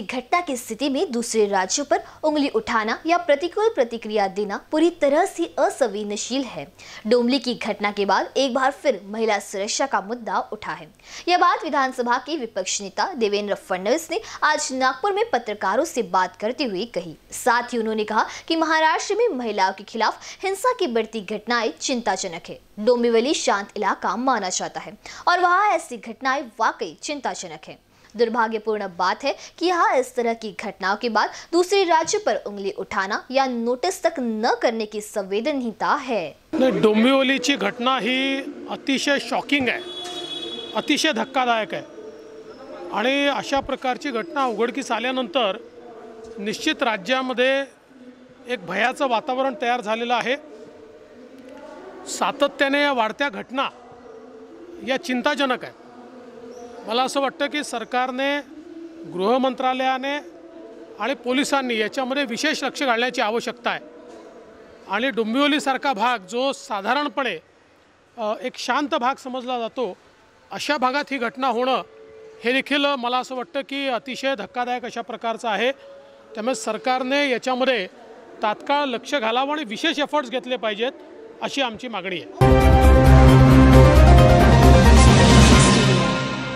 किसी घटना की स्थिति में दूसरे राज्यों पर उंगली उठाना या प्रतिकूल प्रतिक्रिया देना पूरी तरह से असंवेदनशील है डोमली की घटना के बाद एक बार फिर महिला सुरक्षा का मुद्दा उठा है यह बात विधानसभा के विपक्ष नेता देवेंद्र फडणवीस ने आज नागपुर में पत्रकारों से बात करते हुए कही साथ ही उन्होंने कहा की महाराष्ट्र में महिलाओं के खिलाफ हिंसा की बढ़ती घटनाएं चिंताजनक है डोंबिवली शांत इलाका माना जाता है और वहाँ ऐसी घटनाएं वाकई चिंताजनक है दुर्भाग्यपूर्ण बात है कि यहाँ इस तरह की घटनाओं के बाद दूसरे राज्य पर उंगली उठाना या नोटिस तक न करने की संवेदनहीता है डोंबिवलीची घटना ही अतिशय शॉकिंग आहे अतिशय धक्कादायक आहे आणि अशा प्रकारची घटना उघडकीस आल्यानंतर निश्चित राज्यामध्ये एक भयाच वातावरण तैयार है आहे सातत्याने या वाढत्या घटना या चिंताजनक है मला असं वाटतं की सरकारने गृहमंत्रालयाने आणि पोलिसांनी याच्यामध्ये विशेष लक्ष घालण्याची आवश्यकता आहे आणि डोंबिवलीसारखा भाग जो साधारणपणे एक शांत भाग समजला जातो अशा भागात ही घटना होणं हे देखील मला असं वाटतं की अतिशय धक्कादायक अशा प्रकारचं आहे त्यामुळे सरकारने याच्यामध्ये तात्काळ लक्ष घालावं आणि विशेष एफर्ट्स घेतले पाहिजेत अशी आमची मागणी आहे